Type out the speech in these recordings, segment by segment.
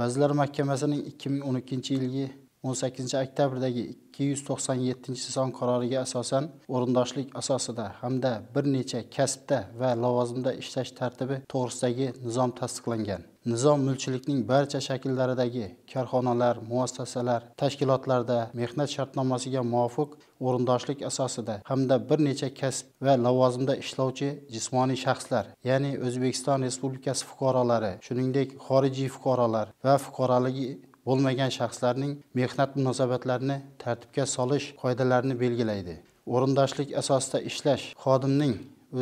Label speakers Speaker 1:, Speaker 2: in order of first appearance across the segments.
Speaker 1: vazirlar mahkamasining ikki ming o'n ikkinchi yilgi 18 oktyabrdagi 297 son qaroriga asosan o'rindoshlik asosida hamda bir necha kasbda va lavozimda ishlash tartibi to'g'risidagi nizom tasdiqlangan nizom mulkchilikning barcha shakllaridagi korxonalar muassasalar tashkilotlarda mehnat shartnomasiga muvofiq o'rindoshlik asosida hamda bir necha kasb va lavozimda ishlovchi jismoniy shaxslar ya'ni o'zbekiston respublikasi fuqarolari shuningdek xorijiy fuqarolar va fuqaroligi bo'lmagan shaxslarning mehnat munosabatlarini tartibga solish qoidalarini belgilaydi o'rindoshlik asosida ishlash xodimning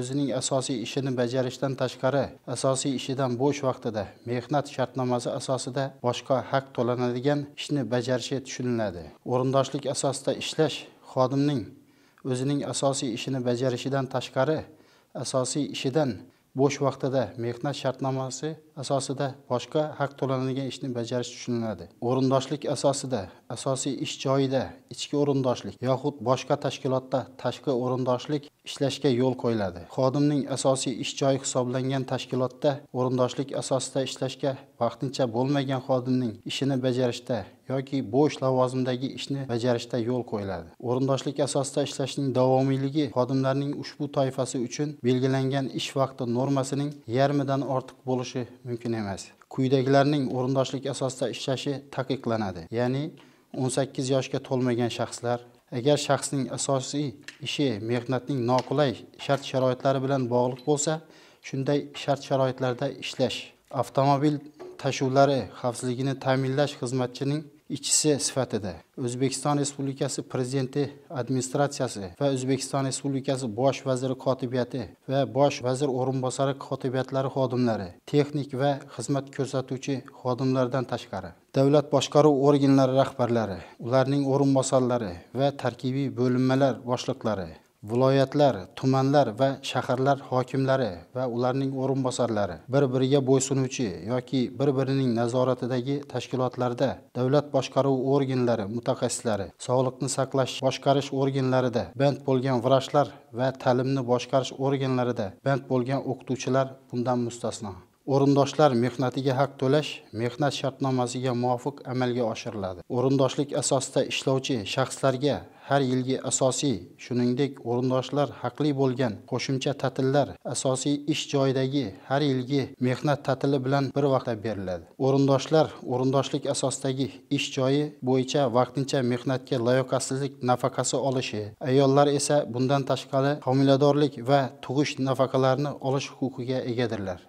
Speaker 1: o'zining asosiy ishini bajarishdan tashqari asosiy ishidan bo'sh vaqtida mehnat shartnomasi asosida boshqa haq to'lanadigan ishni bajarishi tushuniladi o'rindoshlik asosida ishlash xodimning o'zining asosiy ishini bajarishidan tashqari asosiy ishidan bo'sh vaqtida mehnat shartnomasi asosida boshqa haq to'lanadigan ishni bajarish tushuniladi o'rindoshlik asosida asosiy ish joyida ichki o'rindoshlik yoxud boshqa tashkilotda tashqi o'rindoshlik ishlashga yo'l qo'yiladi xodimning asosiy ish joyi hisoblangan tashkilotda o'rindoshlik asosida ishlashga vaqtincha bo'lmagan xodimning ishini bajarishda yoki bo'sh lavozimdagi ishni bajarishda yo'l qo'yiladi o'rindoshlik asosida ishlashning davomiyligi xodimlarning ushbu toifasi uchun belgilangan ish vaqti normasining yarmidan ortiq bo'lishi mumkin emas quyidagilarning o'rindoshlik asosida ishlashi taqiqlanadi ya'ni o'n sakkiz yoshga to'lmagan shaxslar agar shaxsning asosiy ishi mehnatning noqulay shart sharoitlari bilan bog'liq bo'lsa shunday shart sharoitlarda ishlash avtomobil tashuvlari xavfsizligini ta'minlash xizmatchining ishchisi sifatida o'zbekiston respublikasi prezidenti administratsiyasi va o'zbekiston respublikasi bosh vaziri kotibiyati va bosh vazir o'rinbosari kotibiyatlari xodimlari texnik va xizmat ko'rsatuvchi xodimlardan tashqari davlat boshqaruv organlari rahbarlari ularning o'rinbosarlari va tarkibiy bo'linmalar boshliqlari viloyatlar tumanlar va shaharlar hokimlari va ularning o'rinbosarlari bir biriga bo'ysunuvchi yoki bir birining nazoratidagi tashkilotlarda davlat boshqaruvi organlari mutaxassislari sog'liqni saqlash boshqarish organlarida band bo'lgan vrachlar va ta'limni boshqarish organlarida band bo'lgan o'qituvchilar bundan mustasno o'rindoshlar mehnatiga haq to'lash mehnat shartnomasiga muvofiq amalga oshiriladi o'rindoshlik asosida ishlovchi shaxslarga har yilgi asosiy shuningdek o'rindoshlar haqli bo'lgan qo'shimcha ta'tillar asosiy ish joyidagi har yilgi mehnat ta'tili bilan bir vaqtda beriladi o'rindoshlar o'rindoshlik asosidagi ish joyi bo'yicha vaqtincha mehnatga layoqatsizlik nafaqasi olishi ayollar esa bundan tashqari homiladorlik va tug'ish nafaqalarini olish huquqiga egadirlar